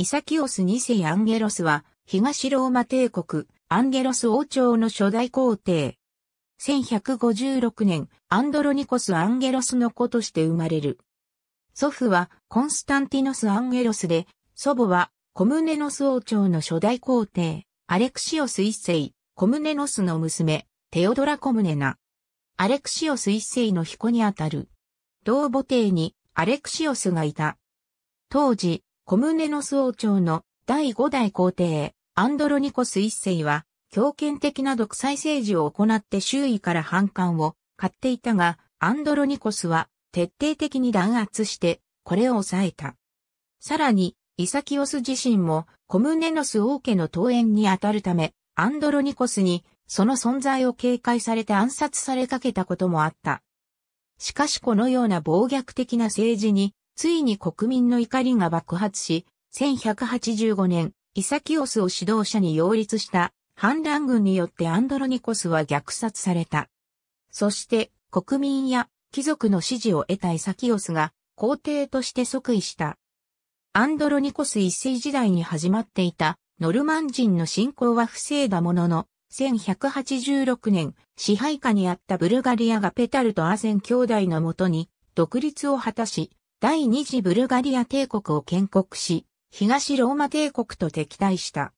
イサキオス2世アンゲロスは、東ローマ帝国、アンゲロス王朝の初代皇帝。1156年、アンドロニコス・アンゲロスの子として生まれる。祖父はコンスタンティノス・アンゲロスで、祖母はコムネノス王朝の初代皇帝、アレクシオス一世、コムネノスの娘、テオドラ・コムネナ。アレクシオス一世の彦にあたる。同母帝にアレクシオスがいた。当時、コムネノス王朝の第5代皇帝、アンドロニコス一世は、強権的な独裁政治を行って周囲から反感を買っていたが、アンドロニコスは徹底的に弾圧して、これを抑えた。さらに、イサキオス自身もコムネノス王家の登園にあたるため、アンドロニコスにその存在を警戒されて暗殺されかけたこともあった。しかしこのような暴虐的な政治についに国民の怒りが爆発し、1185年、イサキオスを指導者に擁立した反乱軍によってアンドロニコスは虐殺された。そして国民や貴族の支持を得たイサキオスが皇帝として即位した。アンドロニコス一世時代に始まっていたノルマン人の信仰は防いだものの、1186年、支配下にあったブルガリアがペタルとアゼン兄弟のもとに独立を果たし、第二次ブルガリア帝国を建国し、東ローマ帝国と敵対した。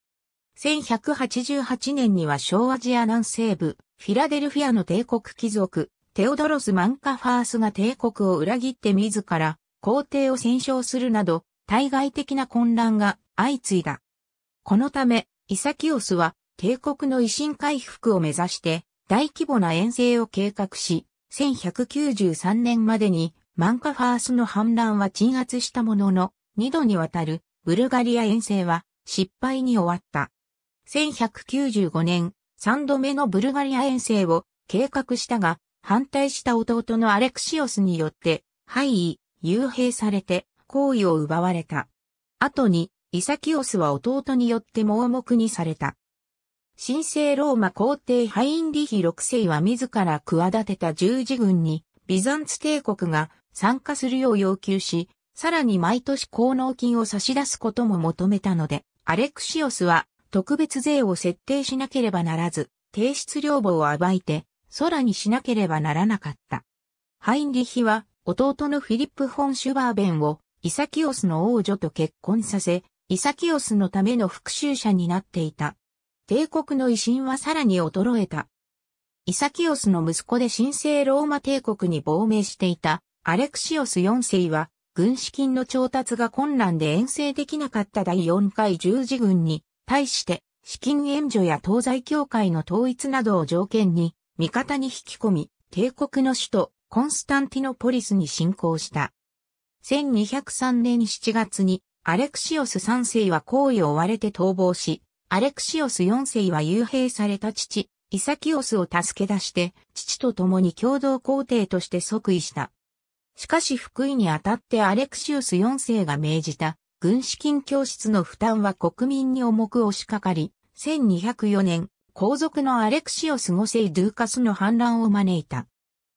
1188年には小アジア南西部、フィラデルフィアの帝国貴族、テオドロス・マンカファースが帝国を裏切って自ら皇帝を戦勝するなど、対外的な混乱が相次いだ。このため、イサキオスは帝国の維新回復を目指して大規模な遠征を計画し、1193年までにマンカファースの反乱は鎮圧したものの、二度にわたるブルガリア遠征は失敗に終わった。1195年、三度目のブルガリア遠征を計画したが、反対した弟のアレクシオスによって、敗位、幽閉されて、行為を奪われた。後に、イサキオスは弟によって盲目にされた。神聖ローマ皇帝ハインリヒ6世は自ら企てた十字軍にビザンツ帝国が参加するよう要求し、さらに毎年功能金を差し出すことも求めたので、アレクシオスは特別税を設定しなければならず、提出量母を暴いて、空にしなければならなかった。ハインリヒは、弟のフィリップ・フォン・シュバーベンを、イサキオスの王女と結婚させ、イサキオスのための復讐者になっていた。帝国の威信はさらに衰えた。イサキオスの息子で神聖ローマ帝国に亡命していたアレクシオス4世は、軍資金の調達が困難で遠征できなかった第4回十字軍に対して資金援助や東西協会の統一などを条件に味方に引き込み帝国の首都コンスタンティノポリスに侵攻した。1203年7月にアレクシオス3世は行為を追われて逃亡し、アレクシオス4世は幽閉された父、イサキオスを助け出して、父と共に共同皇帝として即位した。しかし福井にあたってアレクシウス4世が命じた、軍資金教室の負担は国民に重く押しかかり、1204年、皇族のアレクシオス5世ドゥーカスの反乱を招いた。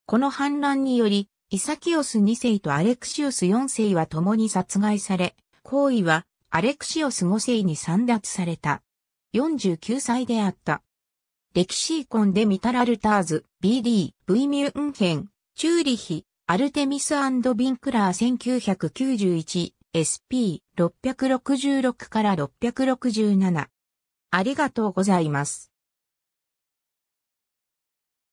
この反乱により、イサキオス2世とアレクシオス4世は共に殺害され、行為はアレクシオス5世に散奪された。49歳であった。歴史シコンでミタラルターズ、BD、V ミュンヘン、チューリヒ、アルテミスビンクラー 1991SP666 から667。ありがとうございます。